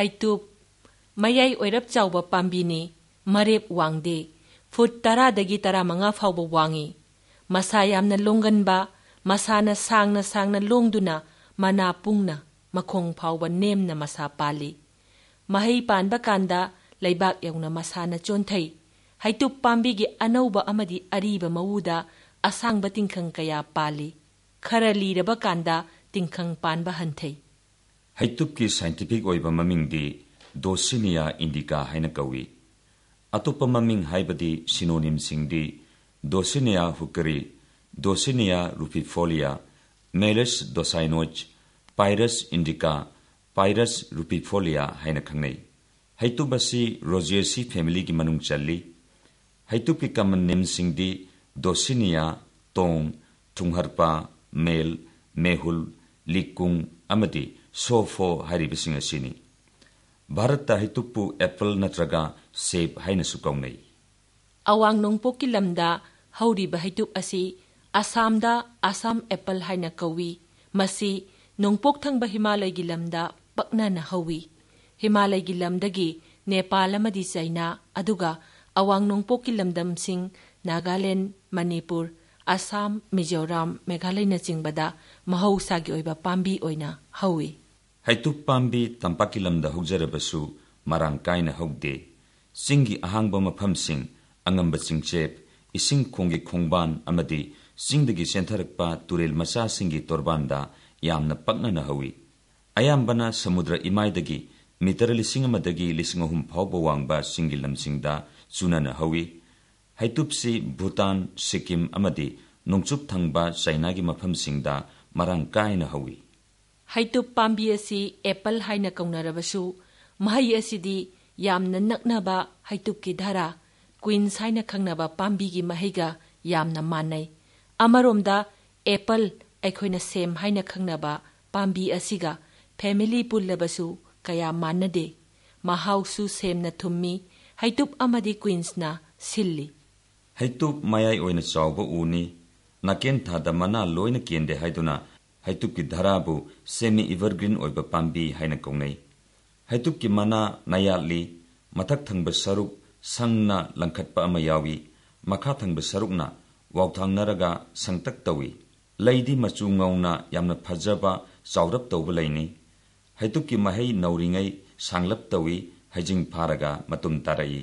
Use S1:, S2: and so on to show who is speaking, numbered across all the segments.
S1: ꯍꯩꯇꯨꯞ ꯃꯌꯥꯏ ꯑꯣꯏꯔꯞ ꯆꯥꯎꯕ ꯄꯥꯝꯕꯤꯅꯤ ꯃꯔꯦꯞ ꯋꯥꯡꯗꯦ ꯐꯨꯠ ꯇꯔꯥꯗꯒꯤ ꯇꯔꯥꯃꯉꯥ ꯐꯥꯎꯕ ꯋꯥꯡꯏ ꯃꯁꯥ ꯌꯥꯝꯅ ꯂꯣꯡꯒꯟꯕ ꯃꯁꯥꯅ ꯁꯥꯡꯅ ꯁꯥꯡꯅ ꯂꯣꯡꯗꯨꯅ ꯃꯅꯥ ꯄꯨꯡꯅ ꯃꯈꯣꯡ ꯐꯥꯎꯕ ꯅꯦꯝꯅ ꯃꯁꯥ ꯄꯥꯜꯂꯤ ꯃꯍꯩ ꯄꯥꯟꯕ ꯀꯥꯟꯗ ꯂꯩꯕꯥꯛ ꯌꯧꯅ ꯃꯁꯥꯅ ꯆꯣꯟꯊꯩ ꯍꯩꯇꯨꯞ ꯄꯥꯝꯕꯤꯒꯤ ꯑꯅꯧꯕ ꯑꯃꯗꯤ ꯑꯔꯤꯕ ꯃꯎꯗ ꯑꯁꯥꯡꯕ ꯇꯤꯡꯈꯪ ꯀꯌꯥ ꯄꯥꯜꯂꯤ ꯈꯔ ꯂꯤꯔꯕ ꯀꯥꯟꯗ ꯇꯤꯡꯈꯪ ꯄꯥꯟꯕ ꯍꯟꯊꯩ
S2: ꯍꯩꯇꯨꯞꯀꯤ ꯁꯥꯏꯟꯇꯤꯐꯤꯛ ꯑꯣꯏꯕ ꯃꯃꯤꯡꯗꯤ ꯗꯣꯁꯤꯅꯤꯌꯥ ꯏꯟꯗꯤꯀꯥ ꯍꯥꯏꯅ ꯀꯧꯏ ꯑꯇꯣꯞꯄ ꯃꯃꯤꯡ ꯍꯥꯏꯕꯗꯤ ꯁꯤꯅꯣꯅꯤꯝꯁꯤꯡꯗꯤ ꯗꯣꯁꯤꯅꯤꯌꯥ ꯍꯨꯀꯔꯤ ꯗꯣꯁꯤꯅꯤꯌꯥ ꯔꯨꯄꯤꯐꯣꯂꯤꯌꯥ ꯃꯦꯂꯁ ꯗꯣꯁꯥꯏꯅꯣꯖ ꯄꯥꯏꯔꯁ ꯏꯟꯗꯤꯀꯥ ꯄꯥꯏꯔꯁ ꯔꯨꯄꯤꯐꯣꯂꯤꯌꯥ ꯍꯥꯏꯅ ꯈꯪꯅꯩ ꯍꯩꯇꯨꯞ ꯑꯁꯤ ꯔꯣꯖꯤꯌꯦꯁꯤ ꯐꯦꯃꯤꯂꯤꯒꯤ ꯃꯅꯨꯡ ꯆꯜꯂꯤ ꯍꯩꯇꯨꯞꯀꯤ ꯀꯃꯟ ꯅꯦꯝꯁꯤꯡꯗꯤ ꯗꯣꯁꯤꯅꯤꯌꯥ ꯇꯣꯡ ꯊꯨꯡꯍꯔꯄꯥ ꯃꯦꯜ ꯃꯦꯍꯨꯜ ꯂꯤꯀꯨꯡ ꯑꯃꯗꯤ ꯁꯣꯐꯣ ꯍꯥꯏꯔꯤꯕꯁꯤꯡ ꯑꯁꯤꯅꯤ ꯚꯥꯔꯠꯇ ꯍꯩꯇꯨꯞꯄꯨ ꯑꯦꯄꯜ ꯅꯠꯇ꯭ꯔꯒ ꯁꯦꯕ ꯍꯥꯏꯅꯁꯨ ꯀꯧꯅꯩ
S1: ꯑꯋꯥꯡ ꯅꯣꯡꯄꯣꯛꯀꯤ ꯂꯝꯗ ꯍꯧꯔꯤꯕ ꯍꯩꯇꯨꯞ ꯑꯁꯤ ꯑꯁꯥꯝꯗ ꯑꯁꯥꯝ ꯑꯦꯄꯜ ꯍꯥꯏꯅ ꯀꯧꯋꯤ ꯃꯁꯤ ꯅꯣꯡꯄꯣꯛ ꯊꯪꯕ ꯍꯤꯃꯥꯂꯌꯒꯤ ꯂꯝꯗ ꯄꯛꯅꯅ ꯍꯧꯋꯤ ꯍꯤꯃꯥꯂꯌꯒꯤ ꯂꯝꯗꯒꯤ ꯅꯦꯄꯥꯜ ꯑꯃꯗꯤ ꯆꯩꯅꯥ ꯑꯗꯨꯒ ꯑꯋꯥꯡ ꯅꯣꯡꯄꯣꯛꯀꯤ ꯂꯝꯗꯝꯁꯤꯡ ꯅꯥꯒꯥꯂꯦꯟ ꯃꯅꯤꯄꯨꯔ ꯑꯁꯥꯝ, ꯃꯤꯖꯣꯔꯥꯝ, ꯃꯦꯘꯥꯂꯌꯅꯆꯤꯡꯕꯗ ꯃꯍꯧꯁꯥꯒꯤ ꯑꯣꯏꯕ ꯄꯥꯝꯕꯤ ꯑꯣꯏꯅ ꯍꯧꯏ
S2: ꯍꯩꯇꯨꯞ ꯄꯥꯝꯕꯤ ꯇꯝꯄꯥꯛꯀꯤ ꯂꯝꯗ ꯍꯧꯖꯔꯕꯁꯨ ꯃꯔꯥꯡ ꯀꯥꯏꯅ ꯍꯧꯗꯦ ꯆꯤꯡꯒꯤ ꯑꯍꯥꯡꯕ ꯃꯐꯝꯁꯤꯡ ꯑꯉꯝꯕ ꯆꯤꯡꯆꯦꯞ ꯏꯁꯤꯡ ꯈꯣꯡꯒꯤ ꯈꯣꯡꯕꯥꯟ ꯑꯃꯗꯤ ꯆꯤꯡꯗꯒꯤ ꯁꯦꯟꯊꯔꯛꯄ ꯇꯨꯔꯦꯜ ꯃꯆꯥꯁꯤꯡꯒꯤ ꯇꯣꯔꯕꯥꯟꯗ ꯌꯥꯝꯅ ꯄꯛꯅꯅ ꯍꯧꯏ ꯑꯌꯥꯝꯕꯅ ꯁꯃꯨꯗ꯭ꯔ ꯏꯃꯥꯏꯗꯒꯤ ꯃꯤꯇꯔ ꯂꯤꯁꯤꯡ ꯑꯃꯗꯒꯤ ꯂꯤꯁꯤꯡ ꯑꯍꯨꯝ ꯐꯥꯎꯕ ꯋꯥꯡꯕ ꯆꯤꯡꯒꯤ ꯂꯝꯁꯤꯡꯗ ꯆꯨꯅꯅ ꯍꯧꯏ ꯍꯩꯇꯨꯞꯁꯤ ꯚꯨꯇꯥꯟ ꯁꯤꯀꯤꯝ ꯑꯃꯗꯤ ꯅꯣꯡꯆꯨꯞ ꯊꯪꯕ ꯆꯥꯏꯅꯥꯒꯤ ꯃꯐꯝꯁꯤꯡꯗ ꯃꯔꯥꯡ ꯀꯥꯏꯅ ꯍꯧꯏ
S1: ꯍꯩꯇꯨꯞ ꯄꯥꯝꯕꯤ ꯑꯁꯤ ꯑꯦꯄꯜ ꯍꯥꯏꯅ ꯀꯧꯅꯔꯕꯁꯨ ꯃꯍꯩ ꯑꯁꯤꯗꯤ ꯌꯥꯝꯅ ꯅꯛꯅꯕ ꯍꯩꯇꯨꯞꯀꯤ ꯙꯔꯥ ꯀ꯭ꯋꯤꯟꯁ ꯍꯥꯏꯅ ꯈꯪꯅꯕ ꯄꯥꯝꯕꯤꯒꯤ ꯃꯍꯩꯒ ꯌꯥꯝꯅ ꯃꯥꯟꯅꯩ ꯑꯃꯔꯣꯝꯗ ꯑꯦꯄꯜ ꯑꯩꯈꯣꯏꯅ ꯁꯦꯝ ꯍꯥꯏꯅ ꯈꯪꯅꯕ ꯄꯥꯝꯕꯤ ꯑꯁꯤꯒ ꯐꯦꯃꯤꯂꯤ ꯄꯨꯜꯂꯕꯁꯨ ꯀꯌꯥ ꯃꯥꯟꯅꯗꯦ ꯃꯍꯥꯎꯁꯨ ꯁꯦꯝꯅ ꯊꯨꯝꯃꯤ ꯍꯩꯇꯨꯞ ꯑꯃꯗꯤ ꯀ꯭ꯋꯤꯟꯁꯅ ꯁꯤꯜꯂꯤ
S2: ꯍꯩꯇꯨꯞ ꯃꯌꯥꯏ ꯑꯣꯏꯅ ꯆꯥꯎꯕ ꯎꯅꯤ ꯅꯥꯀꯦꯟ ꯊꯥꯗ ꯃꯅꯥ ꯂꯣꯏꯅ ꯀꯦꯟꯗꯦ ꯍꯥꯏꯗꯨꯅ ꯍꯩꯇꯨꯞꯀꯤ ꯙꯔꯥꯕꯨ ꯁꯦꯃꯤ ꯏꯚꯔꯒ꯭ꯔꯤꯟ ꯑꯣꯏꯕ ꯄꯥꯝꯕꯤ ꯍꯥꯏꯅ ꯀꯧꯅꯩ ꯍꯩꯇꯨꯞꯀꯤ ꯃꯅꯥ ꯅꯌꯥꯠꯂꯤ ꯃꯊꯛ ꯊꯪꯕ ꯁꯔꯨꯛ ꯁꯪꯅ ꯂꯪꯈꯠꯄ ꯑꯃ ꯌꯥꯎꯏ ꯃꯈꯥ ꯊꯪꯕ ꯁꯔꯨꯛꯅ ꯋꯥꯎꯊꯥꯡꯅꯔꯒ ꯁꯪꯇꯛ ꯇꯧꯏ ꯂꯩꯗꯤ ꯃꯆꯨ ꯉꯧꯅ ꯌꯥꯝꯅ ꯐꯖꯕ ꯆꯥꯎꯔꯞ ꯇꯧꯕ ꯂꯩꯅꯤ ꯍꯩꯇꯨꯞꯀꯤ ꯃꯍꯩ ꯅꯧꯔꯤꯉꯩ ꯁꯥꯡꯂꯞ ꯇꯧꯏ ꯍꯩꯖꯤꯡ ꯐꯥꯔꯒ ꯃꯇꯨꯝ ꯇꯥꯔꯛꯏ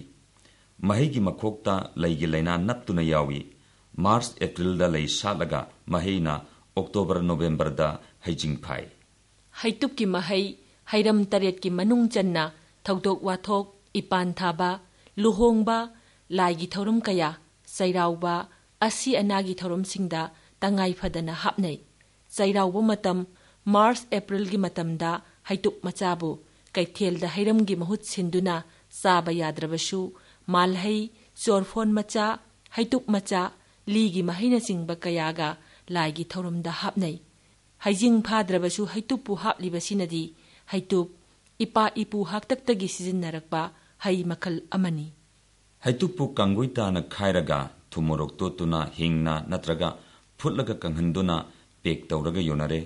S2: ꯃꯍꯩꯒꯤ ꯃꯈꯣꯛꯇ ꯂꯩꯒꯤ ꯂꯩꯅꯥ ꯅꯞꯇꯨꯅ ꯌꯥꯎꯏ ꯃꯥꯔꯆ ꯑꯦꯄ꯭ꯔꯤꯜꯗ ꯂꯩ ꯁꯥꯠꯂꯒ ꯃꯍꯩꯅ ꯑꯣꯛꯇꯣꯕꯔ ꯅꯣꯕꯦꯝꯕꯔꯗ ꯍꯩꯖꯤꯡ ꯐꯥꯏ
S1: ꯍꯩꯇꯨꯞꯀꯤ ꯃꯍꯩ ꯍꯩꯔꯝ ꯇꯔꯦꯠꯀꯤ ꯃꯅꯨꯡ ꯆꯟꯅ ꯊꯧꯗꯣꯛ ꯋꯥꯊꯣꯛ ꯏꯄꯥꯟ ꯊꯥꯕ ꯂꯨꯍꯣꯡꯕ ꯂꯥꯏꯒꯤ ꯊꯧꯔꯝ ꯀꯌꯥ ꯆꯩꯔꯥꯎꯕ ꯑꯁꯤ ꯑꯅꯥꯒꯤ ꯊꯧꯔꯝꯁꯤꯡꯗ ꯇꯉꯥꯏꯐꯗꯅ ꯍꯥꯞꯅꯩ ꯆꯩꯔꯥꯎꯕ ꯃꯇꯝ ꯃꯥꯔꯆ ꯑꯦꯄ꯭ꯔꯤꯜꯒꯤ ꯃꯇꯝꯗ ꯍꯩꯇꯨꯞ ꯃꯆꯥꯕꯨ ꯀꯩꯊꯦꯜꯗ ꯍꯩꯔꯝꯒꯤ ꯃꯍꯨꯠ ꯁꯤꯟꯗꯨꯅ ꯆꯥꯕ ꯌꯥꯗ꯭ꯔꯕꯁꯨ ꯃꯥꯜꯍꯩ ꯆꯣꯔꯐꯣꯟ ꯃꯆꯥ ꯍꯩꯇꯨꯞ ꯃꯆꯥ ꯂꯤꯒꯤ ꯃꯍꯩꯅꯆꯤꯡꯕ ꯀꯌꯥꯒ ꯂꯥꯏꯒꯤ ꯊꯧꯔꯝꯗ ꯍꯥꯞꯅꯩ ꯍꯩꯖꯤꯡ ꯐꯥꯗ꯭ꯔꯕꯁꯨ ꯍꯩꯇꯨꯞꯄꯨ ꯍꯥꯞꯂꯤꯕꯁꯤꯅꯗꯤ ꯍꯩꯇꯨꯞ ꯏꯄꯥ ꯏꯄꯨ ꯍꯥꯛꯇꯛꯇꯒꯤ ꯁꯤꯖꯤꯟꯅꯔꯛꯄ ꯍꯩ ꯃꯈꯜ ꯑꯃꯅꯤ
S2: ꯍꯩꯇꯨꯞꯄꯨ ꯀꯥꯡꯒꯨꯏ ꯇꯥꯅ ꯈꯥꯏꯔꯒ ꯊꯨꯝ ꯃꯣꯔꯣꯛ ꯇꯣꯠꯇꯨꯅ ꯍꯤꯡꯅ ꯅꯠꯇ꯭ꯔꯒ ꯐꯨꯠꯂꯒ ꯀꯪꯍꯟꯗꯨꯅ ꯄꯦꯛ ꯇꯧꯔꯒ ꯌꯣꯟꯅꯔꯦ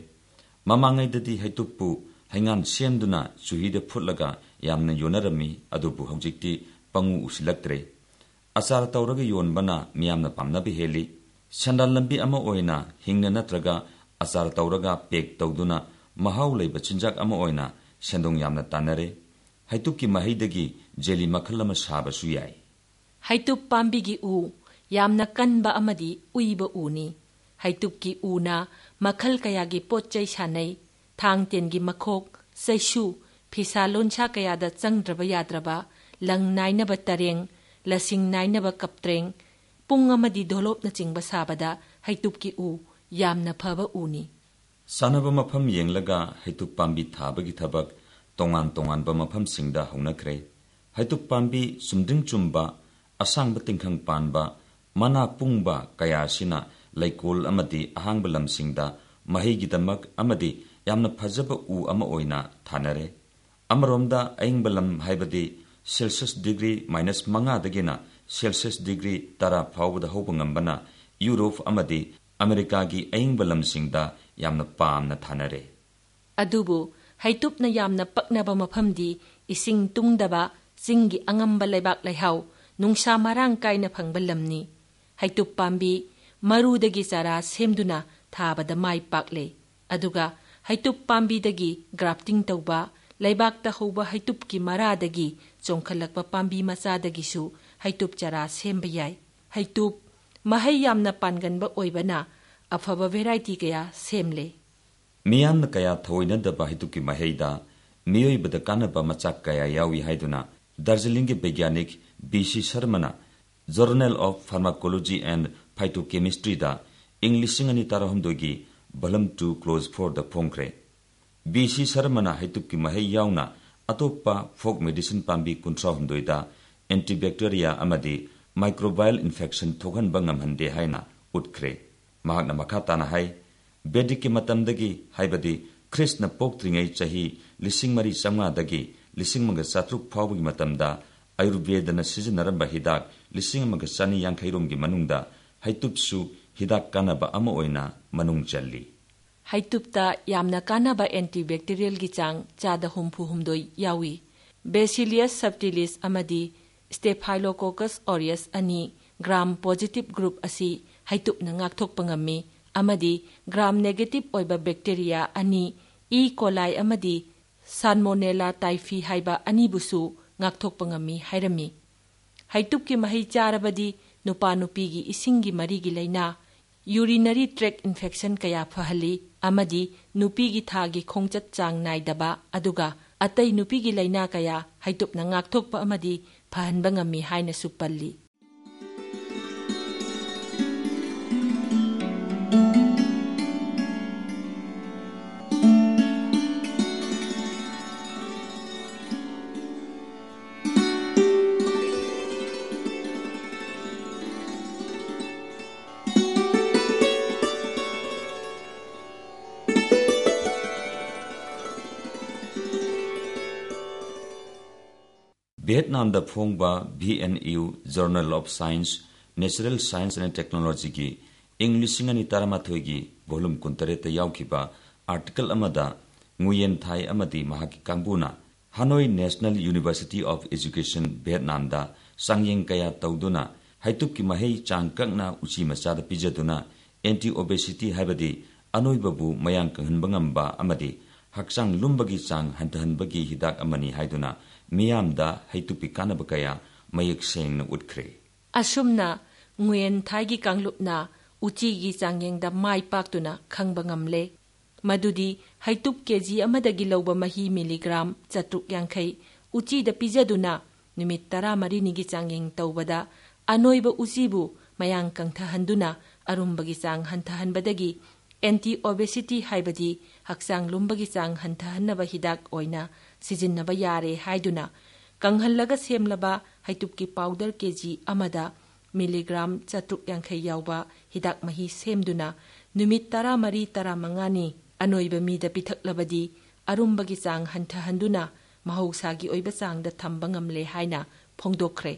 S2: ꯃꯃꯥꯡꯉꯩꯗꯗꯤ ꯍꯩꯇꯨꯞꯄꯨ ꯍꯩꯉꯥꯟ ꯁꯦꯝꯗꯨꯅ ꯆꯨꯍꯤꯗ ꯐꯨꯠꯂꯒ ꯌꯥꯝꯅ ꯌꯣꯟꯅꯔꯝꯃꯤ ꯑꯗꯨꯕꯨ ꯍꯧꯖꯤꯛꯇꯤ ꯄꯪꯎ ꯎꯁꯤꯜꯂꯛꯇ꯭ꯔꯦ ꯑꯆꯥꯔ ꯇꯧꯔꯒ ꯌꯣꯟꯕꯅ ꯃꯤꯌꯥꯝꯅ ꯄꯥꯝꯅꯕ ꯍꯦꯜꯂꯤ ꯁꯟꯗꯥꯟ ꯂꯝꯕꯤ ꯑꯃ ꯑꯣꯏꯅ ꯍꯤꯡꯅ ꯅꯠꯇ꯭ꯔꯒ ꯑꯆꯥꯔ ꯇꯧꯔꯒ ꯄꯦꯛ ꯇꯧꯗꯨꯅ ꯃꯍꯥꯎ ꯂꯩꯕ ꯆꯤꯟꯖꯥꯛ ꯑꯃ ꯑꯣꯏꯅ ꯁꯦꯟꯗꯣꯡ ꯌꯥꯝꯅ ꯇꯥꯟꯅꯔꯦ ꯍꯩꯇꯨꯞꯀꯤ ꯃꯍꯩꯗꯒꯤ ꯖꯦꯂꯤ ꯃꯈꯜ ꯑꯃ ꯁꯥꯕꯁꯨ ꯌꯥꯏ
S1: ꯍꯩꯇꯨꯞ ꯄꯥꯝꯕꯤꯒꯤ ꯎ ꯌꯥꯝꯅ ꯀꯟꯕ ꯑꯃꯗꯤ ꯎꯏꯕ ꯎꯅꯤ ꯍꯩꯇꯨꯞꯀꯤ ꯎꯅ ꯃꯈꯜ ꯀꯌꯥꯒꯤ ꯄꯣꯠ ꯆꯩ ꯁꯥꯟꯅꯩ ꯊꯥꯡ ꯇꯦꯟꯒꯤ ꯃꯈꯣꯛ ꯆꯩꯁꯨ ꯐꯤꯁꯥ ꯂꯣꯟꯁꯥ ꯀꯌꯥꯗ ꯆꯪꯗ꯭ꯔꯕ ꯌꯥꯗ꯭ꯔꯕ ꯂꯪ ꯅꯥꯏꯅꯕ ꯇꯔꯦꯡ lasing naina ba kaptreng pung ma di dholop na ching ba sabada hai tup ki u yam na pha ba u ni
S2: sana ba ma pham yeng laga hai tup pam bi tha ba gi tha bak tongan tongan ba ma pham sing da hong na kre hai tup pam bi sum ding chum ba asang ba ting khang pan ba mana pung ba kaya sina laikol ama di ahang ba lam sing da mahi gi damak ama di yam na pha ja ba u ama oina thanare amrom da aing ba di, Celsius degree minus ꯃꯉꯥꯗꯒꯤꯅ Celsius degree ꯇꯔꯥ ꯐꯥꯎꯕꯗ ꯍꯧꯕ ꯉꯝꯕꯅ ꯌꯨꯔꯣꯞ ꯑꯃꯗꯤ ꯑꯃꯦꯔꯤꯀꯥꯒꯤ ꯑꯏꯪꯕ ꯂꯝꯁꯤꯡꯗ ꯌꯥꯝꯅ ꯄꯥꯝꯅ ꯊꯥꯅꯔꯦ
S1: ꯑꯗꯨꯕꯨ ꯍꯩꯇꯨꯞꯅ ꯌꯥꯝꯅ ꯄꯛꯅꯕ ꯃꯐꯝꯗꯤ ꯏꯁꯤꯡ ꯇꯨꯡꯗꯕ ꯆꯤꯡꯒꯤ ꯑꯉꯝꯕ ꯂꯩꯕꯥꯛ ꯂꯩꯍꯥꯎ ꯅꯨꯡꯁꯥ ꯃꯔꯥꯡ ꯀꯥꯏꯅ ꯐꯪꯕ ꯂꯝꯅꯤ ꯍꯩꯇꯨꯞ ꯄꯥꯝꯕꯤ ꯃꯔꯨꯗꯒꯤ ꯆꯥꯔꯥ ꯁꯦꯝꯗꯨꯅ ꯊꯥꯕꯗ ꯃꯥꯏ ꯄꯥꯛꯂꯦ ꯑꯗꯨꯒ ꯍꯩꯇꯨꯞ ꯄꯥꯝꯕꯤꯗꯒꯤ ꯒ꯭ꯔꯥꯐꯇꯤꯡ ꯇꯧꯕ ꯂꯩꯕꯥꯛꯇ ꯍꯧꯕ ꯍꯩꯇꯨꯞꯀꯤ ꯃꯔꯥꯗꯒꯤ ꯆꯣꯡꯈꯠꯂꯛꯄ ꯄꯥꯝꯕꯤ ꯃꯆꯥꯗꯒꯤꯁꯨ ꯍꯩꯇꯨꯞ ꯆꯥꯔꯥ ꯁꯦꯝꯕ ꯌꯥꯏ ꯍꯩꯇꯨꯞ ꯃꯍꯩ ꯌꯥꯝꯅ ꯄꯥꯟꯒꯟꯕ ꯑꯣꯏꯕꯅ ꯑꯐꯕ ꯚꯦꯔꯥꯏꯇꯤ ꯀꯌꯥ ꯁꯦꯝꯂꯦ
S2: ꯃꯤꯌꯥꯝꯅ ꯀꯌꯥ ꯊꯑꯣꯏꯅꯗꯕ ꯍꯩꯇꯨꯞꯀꯤ ꯃꯍꯩꯗ ꯃꯤꯑꯣꯏꯕꯗ ꯀꯥꯟꯅꯕ ꯃꯆꯥꯛ ꯀꯌꯥ ꯌꯥꯎꯏ ꯍꯥꯏꯗꯨꯅ ꯗꯥꯔꯖꯤꯂꯤꯡꯒꯤ ꯕꯩꯒ꯭ꯌꯥꯅꯤꯛ ꯕꯤ ꯁꯤ ꯁꯔꯃꯅ ꯖꯔꯅꯦꯜ ꯑꯣꯐ ꯐꯥꯔꯃꯥꯀꯣꯂꯣꯖꯤ ꯑꯦꯟ ꯐꯥꯏꯇꯣꯀꯦꯃꯤꯁꯇ꯭ꯔꯤꯗ ꯏꯪ ꯂꯤꯁꯤꯡ ꯑꯅꯤ ꯇꯔꯥꯍꯨꯝꯗꯣꯏꯒꯤ ꯚꯂꯝ ꯇꯨ ꯀ꯭ꯂꯣꯖ ꯐꯣꯔꯗ ꯐꯣꯡꯈ꯭ꯔꯦ ꯕꯤ ꯁꯤ ꯁꯔꯃꯅ ꯍꯩꯇꯨꯞꯀꯤ ꯃꯍꯩ ꯌꯥꯎꯅ ꯑꯇꯣꯞꯄ ꯐꯣꯛ ꯃꯦꯗꯤꯁꯤꯟ ꯄꯥꯝꯕꯤ ꯀꯨꯟꯊ꯭ꯔꯥ ꯍꯨꯝꯗꯣꯏꯗ ꯑꯦꯟꯇꯤꯕꯦꯛꯇꯦꯔꯤꯌꯥ ꯑꯃꯗꯤ ꯃꯥꯏꯀ꯭ꯔꯣꯕꯥꯏꯜ ꯏꯟꯐꯦꯛꯁꯟ ꯊꯣꯛꯍꯟꯕ ꯉꯝꯍꯟꯗꯦ ꯍꯥꯏꯅ ꯎꯠꯈ꯭ꯔꯦ ꯃꯍꯥꯛꯅ ꯃꯈꯥ ꯇꯥꯅ ꯍꯥꯏ ꯕꯦꯗꯤꯛꯀꯤ ꯃꯇꯝꯗꯒꯤ ꯍꯥꯏꯕꯗꯤ ꯈ꯭ꯔꯤꯁꯅ ꯄꯣꯛꯇ꯭ꯔꯤꯉꯩ ꯆꯍꯤ ꯂꯤꯁꯤꯡ ꯃꯔꯤ ꯆꯥꯝꯃꯉꯥꯗꯒꯤ ꯂꯤꯁꯤꯡ ꯑꯃꯒ ꯆꯥꯇ꯭ꯔꯨꯛ ꯐꯥꯎꯕꯒꯤ ꯃꯇꯝꯗ ꯑꯌꯨꯔꯕꯦꯗꯅ ꯁꯤꯖꯤꯟꯅꯔꯝꯕ ꯍꯤꯗꯥꯛ ꯂꯤꯁꯤꯡ ꯑꯃꯒ ꯆꯅꯤ ꯌꯥꯡꯈꯩꯔꯣꯝꯒꯤ ꯃꯅꯨꯡꯗ ꯍꯩꯇꯨꯞꯁꯨ ꯍꯤꯗꯥꯛ ꯀꯥꯟꯅꯕ ꯑꯃ ꯑꯣꯏꯅ ꯃꯅꯨꯡ ꯆꯜꯂꯤ
S1: ꯍꯩꯇꯨꯞꯇ ꯌꯥꯝꯅ ꯀꯥꯟꯅꯕ ꯑꯦꯟꯇꯤꯕꯦꯛꯇꯦꯔꯤꯌꯦꯜꯒꯤ ꯆꯥꯡ ꯆꯥꯗ ꯍꯨꯝꯐꯨ ꯍꯨꯝꯗꯣꯏ ꯌꯥꯎꯏ ꯕꯦꯁꯤꯂꯤꯌꯁ ꯁꯕꯇꯤꯂꯤꯁ ꯑꯃꯗꯤ ꯁ꯭ꯇꯦꯐꯥꯏꯂꯣꯀꯣꯀꯁ ꯑꯣꯔꯤꯌꯁ ꯑꯅꯤ ꯒ꯭ꯔꯥꯝ ꯄꯣꯖꯤꯇꯤꯚ ꯒ꯭ꯔꯨꯞ ꯑꯁꯤ ꯍꯩꯇꯨꯞꯅ ꯉꯥꯛꯊꯣꯛꯄ ꯉꯝꯃꯤ ꯑꯃꯗꯤ ꯒ꯭ꯔꯥꯝ ꯅꯦꯒꯦꯇꯤꯚ ꯑꯣꯏꯕ ꯕꯦꯛꯇꯦꯔꯤꯌꯥ ꯑꯅꯤ ꯏ ꯀꯣꯂꯥꯏ ꯑꯃꯗꯤ ꯁꯥꯟꯃꯣꯅꯦꯂꯥ ꯇꯥꯏꯐꯤ ꯍꯥꯏꯕ ꯑꯅꯤꯕꯨꯁꯨ ꯉꯥꯛꯊꯣꯛꯄ ꯉꯝꯃꯤ ꯍꯥꯏꯔꯝꯃꯤ ꯍꯩꯇꯨꯞꯀꯤ ꯃꯍꯩ ꯆꯥꯔꯕꯗꯤ ꯅꯨꯄꯥ ꯅꯨꯄꯤꯒꯤ ꯏꯁꯤꯡꯒꯤ ꯃꯔꯤꯒꯤ ꯂꯩꯅꯥ ꯌꯨꯔꯤꯅꯔꯤ ꯇ꯭ꯔꯦꯛ ꯏꯟꯐꯦꯛꯁꯟ ꯀꯌꯥ ꯐꯍꯜꯂꯤ ꯑꯃꯗꯤ ꯅꯨꯄꯤꯒꯤ ꯊꯥꯒꯤ ꯈꯣꯡꯆꯠ ꯆꯥꯡ ꯅꯥꯏꯗꯕ ꯑꯗꯨꯒ ꯑꯇꯩ ꯅꯨꯄꯤꯒꯤ ꯂꯩꯅꯥ ꯀꯌꯥ ꯍꯥꯏꯗꯣꯛꯅ ꯉꯥꯛꯊꯣꯛꯄ ꯑꯃꯗꯤ ꯐꯍꯟꯕ ꯉꯝꯃꯤ ꯍꯥꯏꯅꯁꯨ ꯄꯜꯂꯤ
S2: ꯚꯤꯌꯦꯠꯅꯥꯝꯗ ꯐꯣꯡꯕ V N U journal of science natural science and ꯇꯦꯛꯅꯣꯂꯣꯖꯤꯒꯤ ꯏꯪ ꯂꯤꯁꯤꯡ ꯑꯅꯤ ꯇꯔꯥꯃꯥꯊꯣꯏꯒꯤ ꯚꯣꯂꯨꯝ ꯀꯨꯟꯇꯔꯦꯠꯇ ꯌꯥꯎꯈꯤꯕ ꯑꯥꯔꯇꯤꯀꯜ ꯑꯃꯗ ꯉꯨꯌꯦꯟ ꯊꯥꯏ ꯑꯃꯗꯤ ꯃꯍꯥꯛꯀꯤ ꯀꯥꯡꯕꯨꯅ Hanoi national university of education ꯚꯤꯌꯦꯠꯅꯥꯝꯗ ꯆꯥꯡꯌꯦꯡ ꯀꯌꯥ ꯇꯧꯗꯨꯅ ꯍꯩꯇꯨꯞꯀꯤ ꯃꯍꯩ ꯆꯥꯡ ꯀꯛꯅ ꯎꯆꯤ ꯃꯆꯥꯗ ꯄꯤꯖꯗꯨꯅ ꯑꯦꯟꯇꯤ ꯑꯣꯕꯦꯁꯤꯇꯤ ꯍꯥꯏꯕꯗꯤ ꯑꯅꯣꯏꯕꯕꯨ ꯃꯌꯥꯡ ꯀꯪꯍꯟꯕ ꯉꯝꯕ ꯑꯃꯗꯤ ꯍꯛꯆꯥꯡ ꯂꯨꯝꯕꯒꯤ ꯆꯥꯡ ꯍꯟꯊꯍꯟꯕꯒꯤ ꯍꯤꯗꯥꯛ ꯑꯃꯅꯤ ꯍꯥꯏꯗꯨꯅ ꯃꯤꯌꯥꯝꯗ ꯍꯩꯇꯨꯄꯤ ꯀꯥꯟꯅꯕ ꯀꯌꯥ ꯃꯌꯦꯛ ꯁꯦꯡꯅ ꯎꯠꯈ꯭ꯔꯦ
S1: ꯑꯁꯨꯝꯅ ꯉꯨꯌꯦꯟ ꯊꯥꯏꯒꯤ ꯀꯥꯡꯂꯨꯞꯅ ꯎꯆꯤꯒꯤ ꯆꯥꯡꯌꯦꯡꯗ ꯃꯥꯏ ꯄꯥꯛꯇꯨꯅ ꯈꯪꯕ ꯉꯝꯂꯦ ꯃꯗꯨꯗꯤ ꯍꯩꯇꯨꯞ ꯀꯦꯖꯤ ꯑꯃꯗꯒꯤ ꯂꯧꯕ ꯃꯍꯤ ꯃꯤꯂꯤꯒ꯭ꯔꯥꯝ ꯆꯥꯇ꯭ꯔꯨꯛ ꯌꯥꯡꯈꯩ ꯎꯆꯤꯗ ꯄꯤꯖꯗꯨꯅ ꯅꯨꯃꯤꯠ ꯇꯔꯥꯃꯔꯤꯅꯤꯒꯤ ꯆꯥꯡꯌꯦꯡ ꯇꯧꯕꯗ ꯑꯅꯣꯏꯕ ꯎꯆꯤꯕꯨ ꯃꯌꯥꯡ ꯀꯪꯊꯍꯟꯗꯨꯅ ꯑꯔꯨꯝꯕꯒꯤ ꯆꯥꯡ ꯍꯟꯊꯍꯟꯕꯗꯒꯤ anti obesity ꯍꯥꯏꯕꯗꯤ ꯍꯛꯆꯥꯡ ꯂꯨꯝꯕꯒꯤ ꯆꯥꯡ ꯍꯟꯊꯍꯟꯅꯕ ꯍꯤꯗꯥꯛ ꯑꯣꯏꯅ ꯁꯤꯖꯤꯟꯅꯕ ꯌꯥꯔꯦ ꯍꯥꯏꯗꯨꯅ ꯀꯪꯍꯜꯂꯒ ꯁꯦꯝꯂꯕ ꯍꯩꯇꯨꯞꯀꯤ ꯄꯥꯎꯗꯔ ꯀꯦꯖꯤ ꯑꯃꯗ ꯃꯤꯂꯤꯒ꯭ꯔꯥꯝ ꯆꯥꯇ꯭ꯔꯨꯛ ꯌꯥꯡꯈꯩ ꯌꯥꯎꯕ ꯍꯤꯗꯥꯛ ꯃꯍꯤ ꯁꯦꯝꯗꯨꯅ ꯅꯨꯃꯤꯠ ꯇꯔꯥꯃꯔꯤ ꯇꯔꯥꯃꯉꯥꯅꯤ ꯑꯅꯣꯏꯕ ꯃꯤꯗ ꯄꯤꯊꯛꯂꯕꯗꯤ ꯑꯔꯨꯝꯕꯒꯤ ꯆꯥꯡ ꯍꯟꯊꯍꯟꯗꯨꯅ ꯃꯍꯧꯁꯥꯒꯤ ꯑꯣꯏꯕ ꯆꯥꯡꯗ ꯊꯝꯕ ꯉꯝꯂꯦ ꯍꯥꯏꯅ ꯐꯣꯡꯗꯣꯛꯈ꯭ꯔꯦ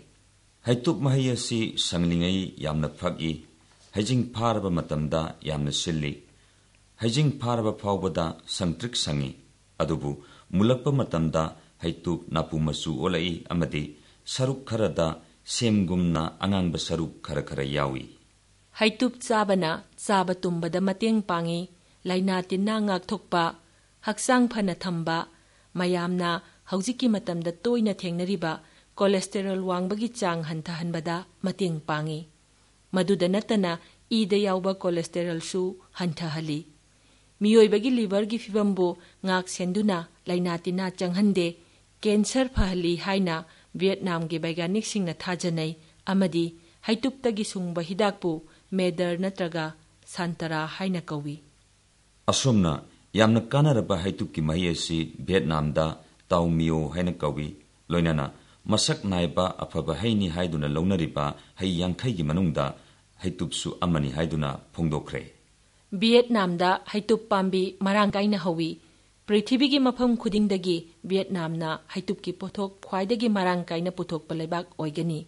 S2: ꯍꯩꯇꯨꯞ ꯃꯍꯩ ꯑꯁꯤ ꯁꯪꯂꯤꯉꯩ ꯌꯥꯝꯅ ꯐꯛꯏ ꯍꯩꯖꯤꯡ ꯐꯥꯔꯕ ꯃꯇꯝꯗ ꯌꯥꯝꯅ ꯁꯤꯜꯂꯤ ꯍꯥꯏꯖꯤꯡ ꯐꯥꯔꯕ ꯐꯥꯎꯕꯗ ꯁꯪꯇ꯭ꯔꯤꯛ ꯁꯪꯏ ꯑꯗꯨꯕꯨ ꯃꯨꯂꯛꯄ ꯃꯇꯝꯗ ꯍꯩꯇꯨ ꯅꯥꯄꯨ ꯃꯆꯨ ꯑꯣꯜꯂꯛꯏ ꯑꯃꯗꯤ ꯁꯔꯨꯛ ꯈꯔꯗ ꯁꯦꯝꯒꯨꯝꯅ ꯑꯉꯥꯡꯕ ꯁꯔꯨꯛ ꯈꯔ ꯈꯔ ꯌꯥꯎꯏ
S1: ꯍꯩꯇꯨꯞ ꯆꯥꯕꯅ ꯆꯥꯕ ꯇꯨꯝꯕꯗ ꯃꯇꯦꯡ ꯄꯥꯡꯏ ꯂꯥꯏꯅꯥ ꯇꯤꯟꯅꯥ ꯉꯥꯛꯊꯣꯛꯄ ꯍꯛꯆꯥꯡ ꯐꯅ ꯊꯝꯕ ꯃꯌꯥꯝꯅ ꯍꯧꯖꯤꯛꯀꯤ ꯃꯇꯝꯗ ꯇꯣꯏꯅ ꯊꯦꯡꯅꯔꯤꯕ ꯀꯣꯂꯦꯁꯇꯦꯔꯣꯜ ꯋꯥꯡꯕꯒꯤ ꯆꯥꯡ ꯍꯟꯊꯍꯟꯕꯗ ꯃꯇꯦꯡ ꯄꯥꯡꯏ ꯃꯗꯨꯗ ꯅꯠꯇꯅ ꯏꯗ ꯌꯥꯎꯕ ꯀꯣꯂꯦꯁꯇꯦꯔꯣꯜꯁꯨ ꯍꯟꯊꯍꯜꯂꯤ ꯃꯤꯑꯣꯏꯕꯒꯤ ꯂꯤꯚꯔꯒꯤ ꯐꯤꯕꯝꯕꯨ ꯉꯥꯛ ꯁꯦꯟꯗꯨꯅ ꯂꯥꯏꯅꯥ ꯇꯤꯟꯅꯥ ꯆꯪꯍꯟꯗꯦ ꯀꯦꯟꯁꯔ ꯐꯍꯜꯂꯤ ꯍꯥꯏꯅ ꯚꯤꯌꯦꯠꯅꯥꯝꯒꯤ ꯕꯩꯒꯥꯅꯤꯛꯁꯤꯡꯅ ꯊꯥꯖꯅꯩ ꯑꯃꯗꯤ ꯍꯩꯇꯨꯞꯇꯒꯤ ꯁꯨꯡꯕ ꯍꯤꯗꯥꯛꯄꯨ ꯃꯦꯗꯔ ꯅꯠꯇ꯭ꯔꯒ ꯁꯥꯟꯇꯔꯥ ꯍꯥꯏꯅ ꯀꯧꯏ
S2: ꯑꯁꯨꯝꯅ ꯌꯥꯝꯅ ꯀꯥꯟꯅꯔꯕ ꯍꯩꯇꯨꯞꯀꯤ ꯃꯍꯩ ꯑꯁꯤ ꯚꯤꯌꯦꯠꯅꯥꯝꯗ ꯇꯥꯎꯃꯤꯌꯣ ꯍꯥꯏꯅ ꯀꯧꯏ ꯂꯣꯏꯅꯅ ꯃꯁꯛ ꯅꯥꯏꯕ ꯑꯐꯕ ꯍꯩꯅꯤ ꯍꯥꯏꯗꯨꯅ ꯂꯧꯅꯔꯤꯕ ꯍꯩ ꯌꯥꯡꯈꯩꯒꯤ ꯃꯅꯨꯡꯗ ꯍꯩꯇꯨꯞꯁꯨ ꯑꯃꯅꯤ ꯍꯥꯏꯗꯨꯅ ꯐꯣꯡꯗꯣꯛꯈ꯭ꯔꯦ
S1: ꯚꯤꯌꯦꯠꯅꯥꯝꯗ ꯍꯩꯇꯨꯞ ꯄꯥꯝꯕꯤ ꯃꯔꯥꯡ ꯀꯥꯏꯅ ꯍꯧꯏ ꯄ꯭ꯔꯤꯊꯤꯕꯤꯒꯤ ꯃꯐꯝ ꯈꯨꯗꯤꯡꯗꯒꯤ ꯚꯤꯌꯦꯠꯅꯥꯝꯅ ꯍꯩꯇꯨꯞꯀꯤ ꯄꯣꯠꯊꯣꯛ ꯈ꯭ꯋꯥꯏꯗꯒꯤ ꯃꯔꯥꯡ ꯀꯥꯏꯅ ꯄꯨꯊꯣꯛꯄ ꯂꯩꯕꯥꯛ ꯑꯣꯏꯒꯅꯤ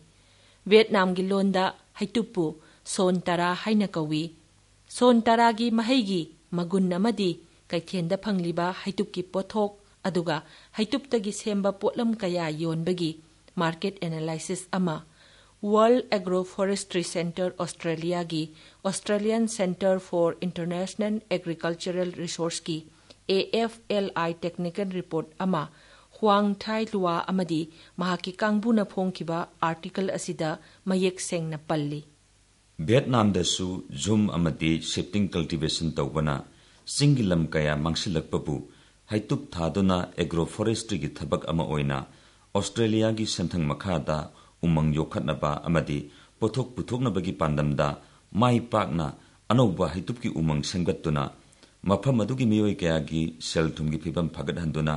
S1: ꯚꯤꯌꯦꯠꯅꯥꯝꯒꯤ ꯂꯣꯟꯗ ꯍꯩꯇꯨꯞꯄꯨ ꯁꯣꯟ ꯇꯔꯥ ꯍꯥꯏꯅ ꯀꯧꯏ ꯁꯣꯟ ꯇꯔꯥꯒꯤ ꯃꯍꯩꯒꯤ ꯃꯒꯨꯟ ꯑꯃꯗꯤ ꯀꯩꯊꯦꯜꯗ ꯐꯪꯂꯤꯕ ꯍꯩꯇꯨꯞꯀꯤ ꯄꯣꯠꯊꯣꯛ ꯑꯗꯨꯒ ꯍꯩꯇꯨꯞꯇꯒꯤ ꯁꯦꯝꯕ ꯄꯣꯠꯂꯝ ꯀꯌꯥ ꯌꯣꯟꯕꯒꯤ ꯃꯥꯔꯀꯦꯠ ꯑꯦꯅꯥꯂꯥꯏꯁꯤꯁ ꯑꯃ world agroforestry centre Australia की Australian centre for international agricultural resource की A F L I technical report अमा ह्वांग थाई लुआ अमदी महाकी कांगबुना फोंखिबा आर्टिकल असिदा मयेक सेंगना पल्ली
S2: ꯚꯤꯌꯦꯠꯅꯥꯝꯗꯁꯨ ꯖꯨꯝ ꯑꯃꯗꯤ ꯁꯤꯞꯇꯤꯡ ꯀꯜꯇꯤꯚꯦꯁꯟ ꯇꯧꯕꯅ ꯆꯤꯡꯒꯤ ꯂꯝ ꯀꯌꯥ ꯃꯥꯡꯁꯤꯜꯂꯛꯄꯕꯨ ꯍꯩꯇꯨꯞ ꯊꯥꯗꯨꯅ ꯑꯦꯒ꯭ꯔꯣ ꯐꯣꯔꯦꯁꯇ꯭ꯔꯤꯒꯤ ꯊꯕꯛ ꯑꯃ ऑस्ट्रेलिया की ꯁꯦꯟꯊꯪ ꯃꯈꯥꯗ ꯎꯃꯪ ꯌꯣꯛꯈꯠꯅꯕ ꯑꯃꯗꯤ ꯄꯣꯠꯊꯣꯛ ꯄꯨꯊꯣꯛꯅꯕꯒꯤ ꯄꯥꯟꯗꯝꯗ ꯃꯥꯏ ꯄꯥꯛꯅ ꯑꯅꯧꯕ ꯍꯩꯇꯨꯞꯀꯤ ꯎꯃꯪ ꯁꯦꯝꯒꯠꯇꯨꯅ ꯃꯐꯝ ꯑꯗꯨꯒꯤ ꯃꯤꯑꯣꯏ ꯀꯌꯥꯒꯤ ꯁꯦꯜ ꯊꯨꯝꯒꯤ ꯐꯤꯕꯝ ꯐꯒꯠꯍꯟꯗꯨꯅ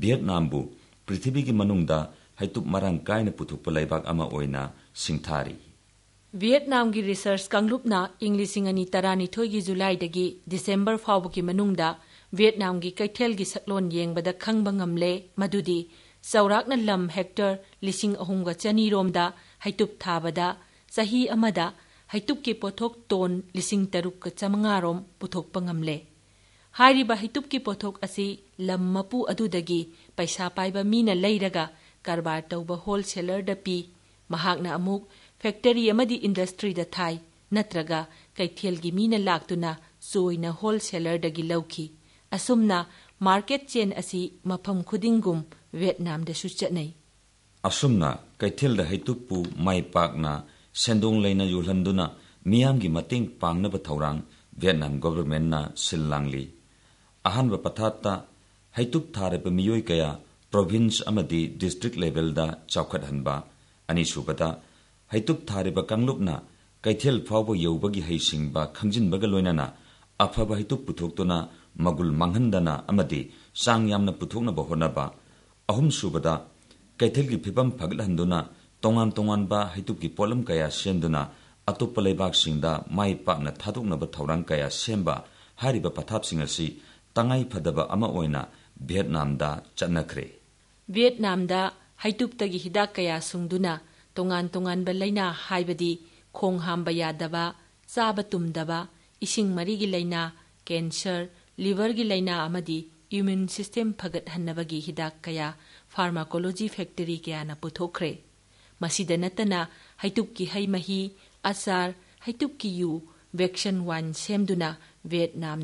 S2: ꯚꯤꯌꯦꯠꯅꯥꯝꯕꯨ ꯄ꯭ꯔꯤꯊꯤꯕꯤꯒꯤ ꯃꯅꯨꯡꯗ ꯍꯩꯇꯨꯞ ꯃꯔꯥꯡ ꯀꯥꯏꯅ ꯄꯨꯊꯣꯛꯄ ꯂꯩꯕꯥꯛ ꯑꯃ ꯑꯣꯏꯅ ꯁꯤꯡꯊꯥꯔꯤ
S1: ꯚꯤꯌꯦꯠꯅꯥꯝꯒꯤ ꯔꯤꯁꯔꯁ ꯀꯥꯡꯂꯨꯞꯅ ꯏꯪ ꯂꯤꯁꯤꯡ ꯑꯅꯤ ꯇꯔꯥꯅꯤꯊꯣꯏꯒꯤ ꯖꯨꯂꯥꯏꯗꯒꯤ ꯗꯤꯁꯦꯝꯕꯔ ꯐꯥꯎꯕꯒꯤ ꯃꯅꯨꯡꯗ ꯚꯤꯌꯦꯠꯅꯥꯝꯒꯤ ꯀꯩꯊꯦꯜꯒꯤ ꯁꯛꯂꯣꯟ ꯌꯦꯡꯕꯗ ꯈꯪꯕ ꯉꯝꯂꯦ ꯃꯗꯨꯗꯤ ꯆꯥꯎꯔꯥꯛꯅ ꯂꯝ ꯍꯦꯛꯇꯔ ꯂꯤꯁꯤꯡ ꯑꯍꯨꯝꯒ ꯆꯅꯤꯔꯣꯝꯗ ꯍꯩꯇꯨꯞ ꯊꯥꯕꯗ ꯆꯍꯤ ꯑꯃꯗ ꯍꯩꯇꯨꯞꯀꯤ ꯄꯣꯠꯊꯣꯛ ꯇꯣꯟ ꯂꯤꯁꯤꯡ ꯇꯔꯨꯛꯀ ꯆꯥꯃꯉꯥꯔꯣꯝ ꯄꯨꯊꯣꯛꯄ ꯉꯝꯂꯦ ꯍꯥꯏꯔꯤꯕ ꯍꯩꯇꯨꯞꯀꯤ ꯄꯣꯠꯊꯣꯛ ꯑꯁꯤ ꯂꯝ ꯃꯄꯨ ꯑꯗꯨꯗꯒꯤ ꯄꯩꯁꯥ ꯄꯥꯏꯕ ꯃꯤꯅ ꯂꯩꯔꯒ ꯀꯔꯕꯥꯔ ꯇꯧꯕ ꯍꯣꯜꯁꯦꯂꯔꯗ ꯄꯤ ꯃꯍꯥꯛꯅ ꯑꯃꯨꯛ ꯐꯦꯛꯇꯔꯤ ꯑꯃꯗꯤ ꯏꯟꯗꯁꯇ꯭ꯔꯤꯗ ꯊꯥꯏ ꯅꯠꯇ꯭ꯔꯒ ꯀꯩꯊꯦꯜꯒꯤ ꯃꯤꯅ ꯂꯥꯛꯇꯨꯅ ꯆꯣꯏꯅ ꯍꯣꯜꯁꯦꯂꯔꯗꯒꯤ ꯂꯧꯈꯤ ꯑꯁꯨꯝꯅ ꯃꯥꯔꯀꯦꯠ ꯆꯦꯟ ꯑꯁꯤ ꯃꯐꯝ ꯈꯨꯗꯤꯡꯒꯨꯝ Vietnam de su chetnei
S2: asumna kaithil da haitupu mai na sendong leina yulhanduna miyam gi mating na ba thaurang Vietnam government na sil sillangli ahanba pathata haitup thare pa miyoi kaya province amadi district level da chaukhat hanba ani subada haitup thare ba kanglupna kaithil phawbo yobagi haising ba khangjin na, loinana afaba haitup puthoktuna magul manghanda na magul amadi sang yamna puthokna ba honaba ahum subada kaithel gi phibam phagla handuna tongan tongan ba haituk gi polam kaya senduna atupalai bak singda mai pa na thaduk na ba thaurang kaya semba hari ba pathap singa si tangai phadaba ama oina vietnam da chanakre
S1: vietnam da haituk ta gi hida kaya sungduna tongan tongan ba laina haibadi khong ham ba yadaba cha ba tum cancer liver gi amadi immune system फगतहनबी हिदा कया pharmacology factory क्या पुथोरे नईटू की हई मही आचार हईटू की यू वैक्सीन वाइन सेमदना वियटनाम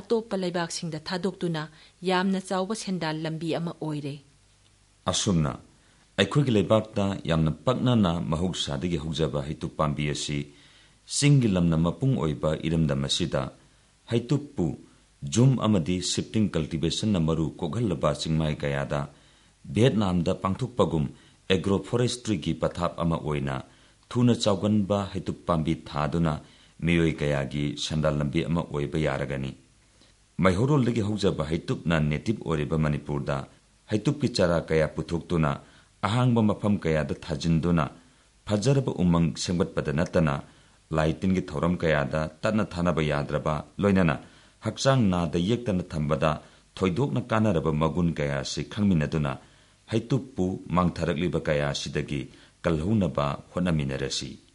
S1: अटोप लेबाद लेबादना चाव सेंदाले
S2: असुना पक्ना महु सादू पासी मूंग इरमदू जुम सिप्टिङ कलटिभेसन मु कब चिमै क्या भेयनाम एग्रो फरेस्ट्री पथाप्ने ठुन चागन् हैतु पायो क्या सन्तानगनि मैहरोलज हैटुन नेटिभ मिपुर हैतुकी चरा क्या पुथोतु अह मन फज उमङ सेग्पता न तिन ठरम क्या तट्न थाद्रब ल ꯍꯛꯆꯥꯡ ꯅꯥꯗ ꯌꯦꯛꯇꯅ ꯊꯝꯕꯗ ꯊꯣꯏꯗꯣꯛꯅ ꯀꯥꯟꯅꯔꯕ ꯃꯒꯨꯟ ꯀꯌꯥ ꯑꯁꯤ ꯈꯪꯃꯤꯟꯅꯗꯨꯅ ꯍꯩꯇꯨꯞꯄꯨ ꯃꯥꯡꯊꯔꯛꯂꯤꯕ ꯀꯌꯥ ꯑꯁꯤꯗꯒꯤ ꯀꯜꯍꯧꯅꯕ ꯍꯣꯠꯅꯃꯤꯟꯅꯔꯁꯤ